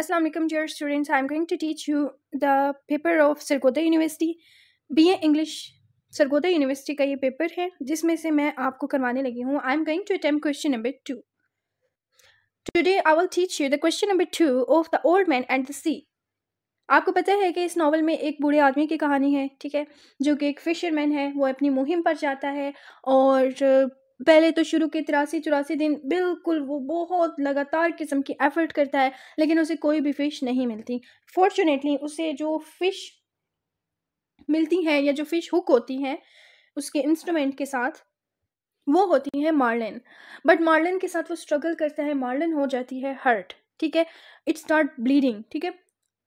Assalamu alaikum dear students. I'm going to teach you the paper of Sargodha University BA English Sargodha university का ये paper है जिसमें से मैं आपको करवाने लगी हूँ I am going to attempt question number two today I will teach you the question number two of the old man and the sea आपको पता है कि इस नावल में एक बूढ़े आदमी की कहानी है ठीक है जो कि एक फिशरमैन है वो अपनी मुहिम पर जाता है और पहले तो शुरू के तिरासी चौरासी दिन बिल्कुल वो बहुत लगातार किस्म की एफर्ट करता है लेकिन उसे कोई भी फ़िश नहीं मिलती फॉर्चुनेटली उसे जो फ़िश मिलती है या जो फ़िश हुक होती है उसके इंस्ट्रूमेंट के साथ वो होती है मार्लिन बट मार्लिन के साथ वो स्ट्रगल करता है मार्लिन हो जाती है हर्ट ठीक है इट स्टार्ट ब्लीडिंग ठीक है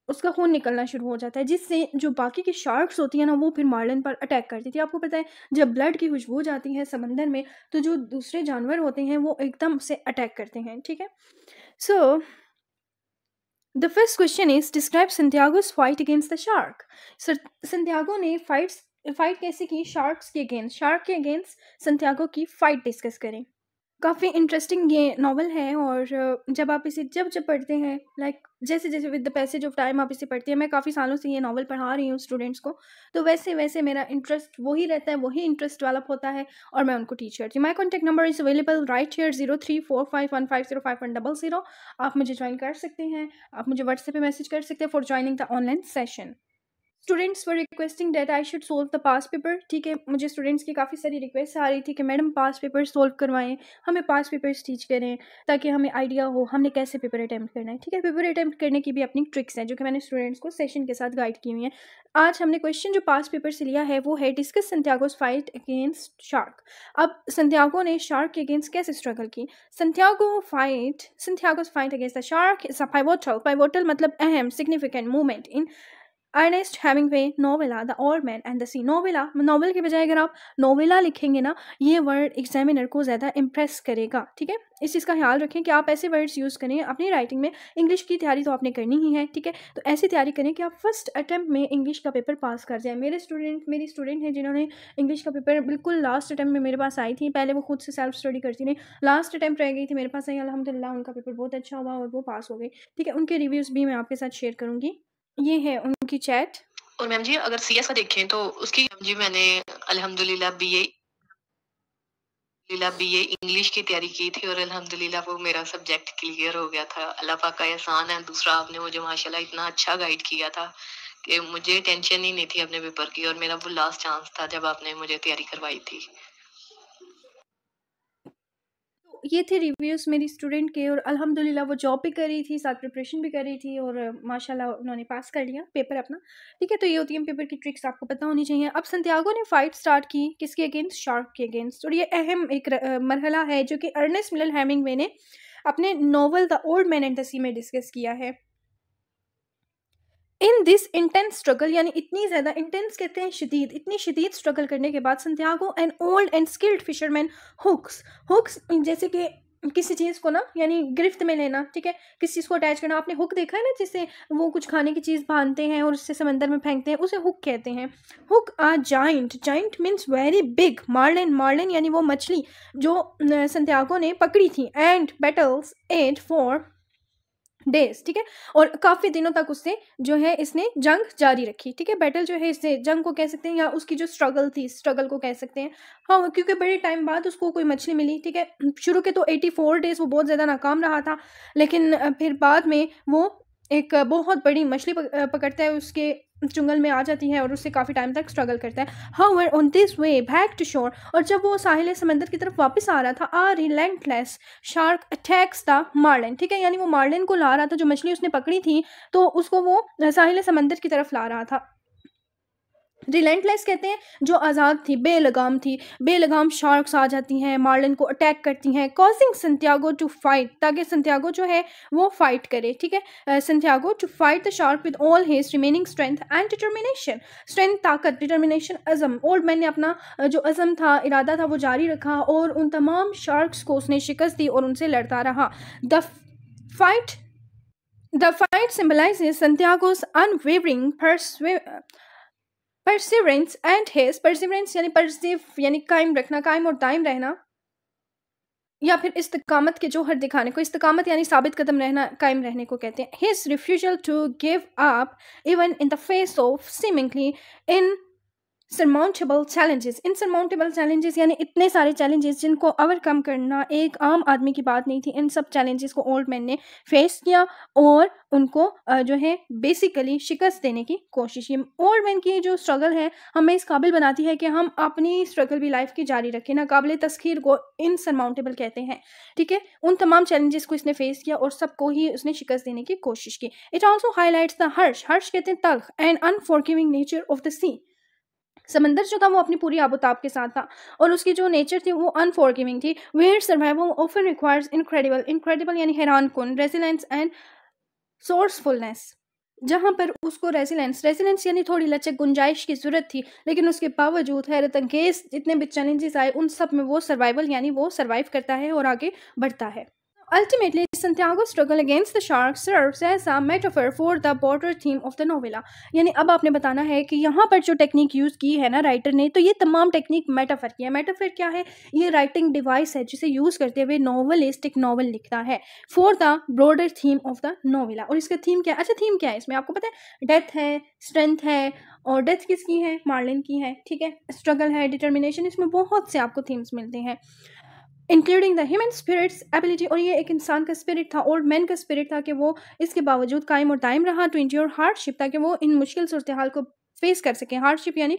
उसका खून निकलना शुरू हो जाता है जिससे जो बाकी की शार्क्स होती हैं ना वो फिर मार्लिन पर अटैक करती थी आपको पता है जब ब्लड की खुशबू जाती है समंदर में तो जो दूसरे जानवर होते हैं वो एकदम से अटैक करते हैं ठीक है so the first question is describe Santiago's fight against the shark Santiago ने फाइट्स फाइट कैसे की शार्क्स के अगेंस्ट शार्क के अगेंस्ट संत्यागो की फाइट डिस्कस करें काफ़ी इंटरेस्टिंग ये नॉवल है और जब आप इसे जब जब पढ़ते हैं लाइक like, जैसे जैसे with the passage of time आप इसे पढ़ते हैं मैं काफ़ी सालों से ये नॉवल पढ़ा रही हूँ स्टूडेंट्स को तो वैसे वैसे मेरा इंटरेस्ट वही रहता है वही इंटरेस्ट डेवलप होता है और मैं उनको टीच करती हूँ my contact number is available right here zero three four five one five zero five one double zero आप मुझे ज्वाइन कर सकते हैं आप मुझे व्हाट्सएप पर मैसेज कर सकते हैं for joining the online session students were requesting that I should solve the past paper ठीक है मुझे स्टूडेंट्स की काफ़ी सारी रिक्वेस्ट आ रही थी कि मैडम पास पेपर सोल्व करवाएं हमें पास पेपर्स टीच करें ताकि हमें आइडिया हो हमने कैसे पेपर अटैम्प्ट करना है ठीक है पेपर अटैम्प्ट करने की भी अपनी ट्रिक्स हैं जो कि मैंने स्टूडेंट्स को सेशन के साथ गाइड की हुई हैं आज हमने क्वेश्चन जो पास पेपर से लिया है वो है discuss Santiago's fight against shark अब संथ्यागो ने शार्क के अगेंस्ट कैसे स्ट्रगल की Santiago fight Santiago's fight against the shark is a pivotal pivotal मतलब अहम सिग्निफिकेंट मूवमेंट इन अर्नेस्ट वे novella the old man and the sea novella novel के बजाय अगर आप नोवेला लिखेंगे ना ये वर्ड एग्जामिनर को ज़्यादा इम्प्रेस करेगा ठीक है इस चीज़ का ख्याल रखें कि आप ऐसे वर्ड्स यूज़ करें अपनी राइटिंग में इंग्लिश की तैयारी तो आपने करनी ही है ठीक है तो ऐसी तैयारी करें कि आप फर्स्ट अटैम्प्ट में इंग्लिश का पेपर पास कर जाए मेरे स्टूडेंट मेरी स्टूडेंट हैं जिन्होंने इंग्लिश का पेपर बिल्कुल लास्ट अटैम्प्ट में मेरे पास आई थी पहले वो खुद से सेल्फ स्टडी करती थी लास्ट अटैम्प्ट रह गई थी मेरे पास आई अलहमदिल्ला उनका पेपर बहुत अच्छा हुआ और वो पास हो गई ठीक है उनके रिव्यूज़ भी मैं आपके साथ शेयर करूँगी ये है उनकी चैट और मैम जी अगर सीएस का देखें तो उसकी जी मैंने अल्हम्दुलिल्लाह बीए बीए इंग्लिश की तैयारी की थी और अल्हम्दुलिल्लाह वो मेरा सब्जेक्ट क्लियर हो गया था अल्लाह पाक का एहसान है दूसरा आपने मुझे माशाल्लाह इतना अच्छा गाइड किया था कि मुझे टेंशन ही नहीं थी अपने पेपर की और मेरा वो लास्ट चांस था जब आपने मुझे तैयारी करवाई थी ये थे रिव्यूज़ मेरी स्टूडेंट के और अल्हम्दुलिल्लाह वो जॉब भी कर रही थी साथ प्रिपरेशन भी कर रही थी और माशाल्लाह उन्होंने पास कर लिया पेपर अपना ठीक है तो ये होती है पेपर की ट्रिक्स आपको पता होनी चाहिए अब संत्यागो ने फाइट स्टार्ट की किसके अगेंस्ट शार्क के अगेंस्ट और ये अहम एक मरहला है जो कि अर्नेस्ट मिलन हैमिंग ने अपने novel the old man and the sea में डिस्कस किया है इन दिस इंटेंस स्ट्रगल यानी इतनी ज़्यादा इंटेंस कहते हैं शदीद इतनी शदीद स्ट्रगल करने के बाद Santiago and old and skilled fisherman hooks hooks जैसे कि किसी चीज़ को ना यानी गिरफ्त में लेना ठीक है किसी चीज़ को अटैच करना आपने हुक देखा है ना जिससे वो कुछ खाने की चीज़ बांधते हैं और उससे समंदर में फेंकते हैं उसे हुक कहते हैं hook a giant giant means very big marlin marlin यानी वो मछली जो संत्यागो ने पकड़ी थी and battles it for days ठीक है और काफ़ी दिनों तक उससे जो है इसने जंग जारी रखी ठीक है बैटल जो है इसने जंग को कह सकते हैं या उसकी जो स्ट्रगल थी स्ट्रगल को कह सकते हैं हाँ क्योंकि बड़े टाइम बाद उसको कोई मछली मिली ठीक है शुरू के तो 84 डेज वो बहुत ज़्यादा नाकाम रहा था लेकिन फिर बाद में वो एक बहुत बड़ी मछली पकड़ता है उसके चुंगल में आ जाती है और उससे काफ़ी टाइम तक स्ट्रगल करता है how on this way back to shore और जब वो साहिल समंदर की तरफ वापस आ रहा था a relentless shark attacks the marlin ठीक है यानी वो मार्लिन को ला रहा था जो मछली उसने पकड़ी थी तो उसको वो साहिल समंदर की तरफ ला रहा था रिलेंटलेस कहते हैं जो आज़ाद थी बेलगाम थी बेलगाम शार्क्स आ जाती हैं मार्लिन को अटैक करती हैं कॉजिंग संत्यागो टू फाइट ताकि संत्यागो जो है वो फाइट करे ठीक है Santiago to fight the shark with all his remaining strength and determination strength ताकत डिटर्मिनेशन अज़म ओल्ड मैन ने अपना जो अज़म था इरादा था वो जारी रखा और उन तमाम शार्क्स को उसने शिकस्त दी और उनसे लड़ता रहा the fight the fight symbolize Santiago's unwavering perseverance and his perseverance यानी परसिव यानी कायम रखना कायम और दायम रहना या फिर इस्तकामत के जोहर दिखाने को इस्तकामत यानी साबित कदम रहना कायम रहने को कहते हैं his refusal to give up even in the face of seemingly insurmountable challenges insurmountable challenges यानी इतने सारे चैलेंजेस जिनको ओवरकम करना एक आम आदमी की बात नहीं थी इन सब चैलेंजेस को ओल्ड मैन ने फेस किया और उनको जो है बेसिकली शिकस्त देने की कोशिश की ओल्ड मैन की जो स्ट्रगल है हमें इस काबिल बनाती है कि हम अपनी स्ट्रगल भी लाइफ की जारी रखें नाकबिल तस्खीर को इनसरमाउंटेबल कहते हैं ठीक है उन तमाम चैलेंजेस को इसने फेस किया और सबको ही उसने शिकस्त देने की कोशिश की it also highlights the harsh harsh कहते हैं तल्ख and unforgiving nature of the sea समंदर जो था वो अपनी पूरी आबोताब के साथ था और उसकी जो नेचर थी वो अनफॉरगिविंग थी where survival often requires incredible incredible यानी हैरान कन रेजिलेंस एंड सोर्सफुलनेस जहाँ पर उसको रेजिलेंस रेजिलेंस यानी थोड़ी लचक गुंजाइश की ज़रूरत थी लेकिन उसके बावजूद हैरत अंगेज जितने भी चैलेंजेस आए उन सब में वो सर्वाइवल यानी वो सर्वाइव करता है और आगे बढ़ता है Ultimately, Santiago's struggle against the shark serves as a metaphor for the broader theme of the novella. यानी अब आपने बताना है कि यहाँ पर जो टेक्निक यूज़ की है ना राइटर ने तो ये तमाम टेक्निक मेटाफर की है मेटाफर क्या है ये राइटिंग डिवाइस है जिसे यूज़ करते हुए नॉवलिस्टिक नॉवल लिखता है for the broader theme of the novella और इसका थीम क्या है अच्छा थीम क्या है इसमें आपको पता है डेथ है स्ट्रेंथ है और डेथ किसकी है मार्लिन की है ठीक है स्ट्रगल है डिटर्मिनेशन इसमें बहुत से आपको थीम्स मिलते हैं including the human spirit's ability और ये एक इंसान का स्पिरिट था और मैन का स्पिरिट था कि वो इसके बावजूद कायम और दायम रहा टू इंटर हार्डशिप ताकि वो इन मुश्किल सूरत हाल को फेस कर सकें हार्डशिप यानी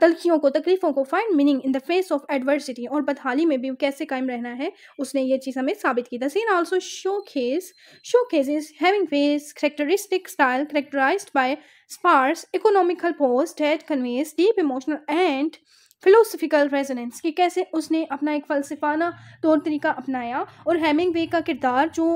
तलखियों को तकलीफ़ों को find meaning in the face of adversity और बदहाली में भी कैसे कायम रहना है उसने ये चीज़ हमें साबित की था scene also showcases showcases is having face characteristic style characterize by sparse economical पोस्ट that conveys deep emotional and philosophical resonance कि कैसे उसने अपना एक फ़लसफाना तौर तरीका अपनाया और हेमिंगवे का किरदार जो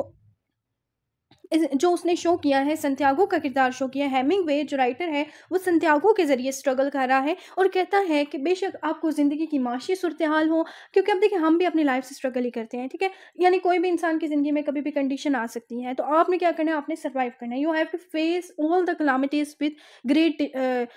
जो उसने शो किया है संत्यागो का किरदार शो किया हेमिंग जो राइटर है वो संत्यागो के ज़रिए स्ट्रगल कर रहा है और कहता है कि बेशक आपको ज़िंदगी की माशी सूरत हाल हो क्योंकि अब देखिए हम भी अपनी लाइफ से स्ट्रगल ही करते हैं ठीक है यानी कोई भी इंसान की ज़िंदगी में कभी भी कंडीशन आ सकती है तो आपने क्या करना है आपने सर्वाइव करना है you have to face all the calamities with great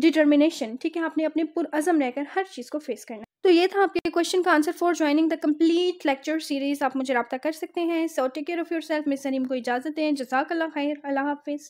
determination ठीक है आपने अपने पुरज़म रहकर हर चीज़ को फेस करना है तो ये था आपके क्वेश्चन का answer for joining the complete lecture series आप मुझे रब्ता कर सकते हैं so take care of your self Miss Saneem को इजाज़त दें अल्लाह खैर अल्लाह हाफिज़